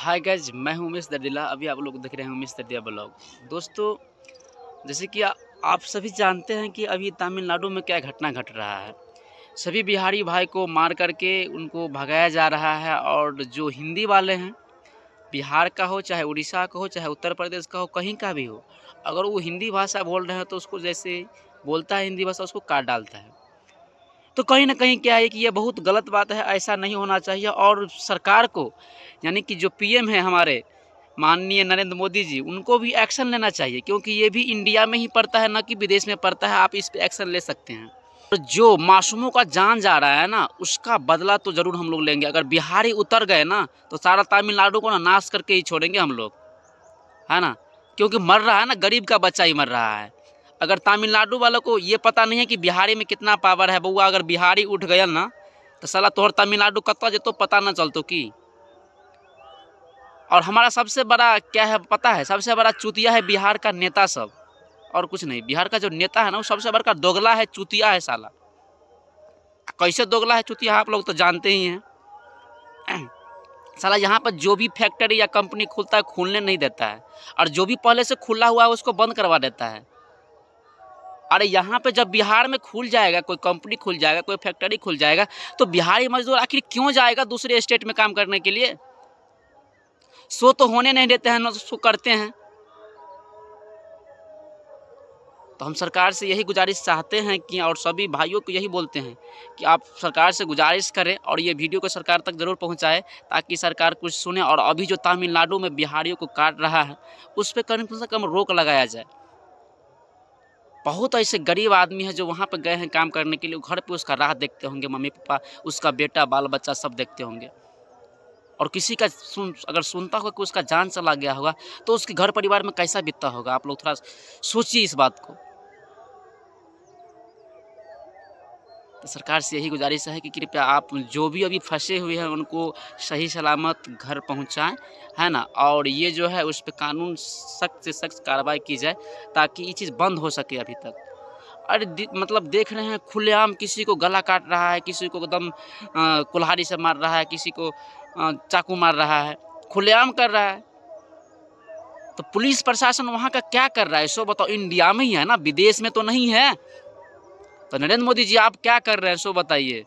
हाय गज मैं हूं उमेश दर्दिला अभी आप लोग देख रहे हैं उमेश दर्दिया ब्लॉग दोस्तों जैसे कि आ, आप सभी जानते हैं कि अभी तमिलनाडु में क्या घटना घट रहा है सभी बिहारी भाई को मार करके उनको भगाया जा रहा है और जो हिंदी वाले हैं बिहार का हो चाहे उड़ीसा का हो चाहे उत्तर प्रदेश का हो कहीं का भी हो अगर वो हिंदी भाषा बोल रहे हैं तो उसको जैसे बोलता है हिंदी भाषा उसको काट डालता है तो कहीं ना कहीं क्या है कि यह बहुत गलत बात है ऐसा नहीं होना चाहिए और सरकार को यानी कि जो पीएम है हमारे माननीय नरेंद्र मोदी जी उनको भी एक्शन लेना चाहिए क्योंकि ये भी इंडिया में ही पड़ता है ना कि विदेश में पड़ता है आप इस पर एक्शन ले सकते हैं और जो मासूमों का जान जा रहा है ना उसका बदला तो ज़रूर हम लोग लेंगे अगर बिहारी उतर गए ना तो सारा तमिलनाडु को ना नाश करके ही छोड़ेंगे हम लोग है ना क्योंकि मर रहा है ना गरीब का बच्चा ही मर रहा है अगर तमिलनाडु वालों को ये पता नहीं है कि बिहारी में कितना पावर है बउआ अगर बिहारी उठ गया ना तो सला तोहर तमिलनाडु कत जो पता ना चलतो कि और हमारा सबसे बड़ा क्या है पता है सबसे बड़ा चुतिया है बिहार का नेता सब और कुछ नहीं बिहार का जो नेता है ना वो सबसे बड़ा दोगला है चुतिया है साला कैसे दोगला है चुतिया आप लोग तो जानते ही हैं साला यहाँ पर जो भी फैक्ट्री या कंपनी खुलता है खुलने नहीं देता है और जो भी पहले से खुला हुआ है उसको बंद करवा देता है अरे यहाँ पे जब बिहार में खुल जाएगा कोई कंपनी खुल जाएगा कोई फैक्ट्री खुल जाएगा तो बिहारी मजदूर आखिर क्यों जाएगा दूसरे स्टेट में काम करने के लिए सो तो होने नहीं देते हैं सो तो करते हैं तो हम सरकार से यही गुजारिश चाहते हैं कि और सभी भाइयों को यही बोलते हैं कि आप सरकार से गुजारिश करें और ये वीडियो को सरकार तक ज़रूर पहुंचाएं ताकि सरकार कुछ सुने और अभी जो तमिलनाडु में बिहारियों को काट रहा है उस पर कम से कम रोक लगाया जाए बहुत ऐसे गरीब आदमी है जो वहाँ पर गए हैं काम करने के लिए घर पे उसका राह देखते होंगे मम्मी पापा उसका बेटा बाल बच्चा सब देखते होंगे और किसी का सुन अगर सुनता होगा कि उसका जान चला गया होगा तो उसके घर परिवार में कैसा बीतता होगा आप लोग थोड़ा सोचिए इस बात को तो सरकार से यही गुजारिश है कि कृपया आप जो भी अभी फंसे हुए हैं उनको सही सलामत घर पहुंचाएं है ना और ये जो है उस पर कानून सख्त से सख्त कार्रवाई की जाए ताकि ये चीज़ बंद हो सके अभी तक अरे मतलब देख रहे हैं खुलेआम किसी को गला काट रहा है किसी को एकदम कुल्हाड़ी से मार रहा है किसी को चाकू मार रहा है खुलेआम कर रहा है तो पुलिस प्रशासन वहाँ का क्या कर रहा है सो बताओ इंडिया में ही है ना विदेश में तो नहीं है तो नरेंद्र मोदी जी आप क्या कर रहे हैं सो बताइए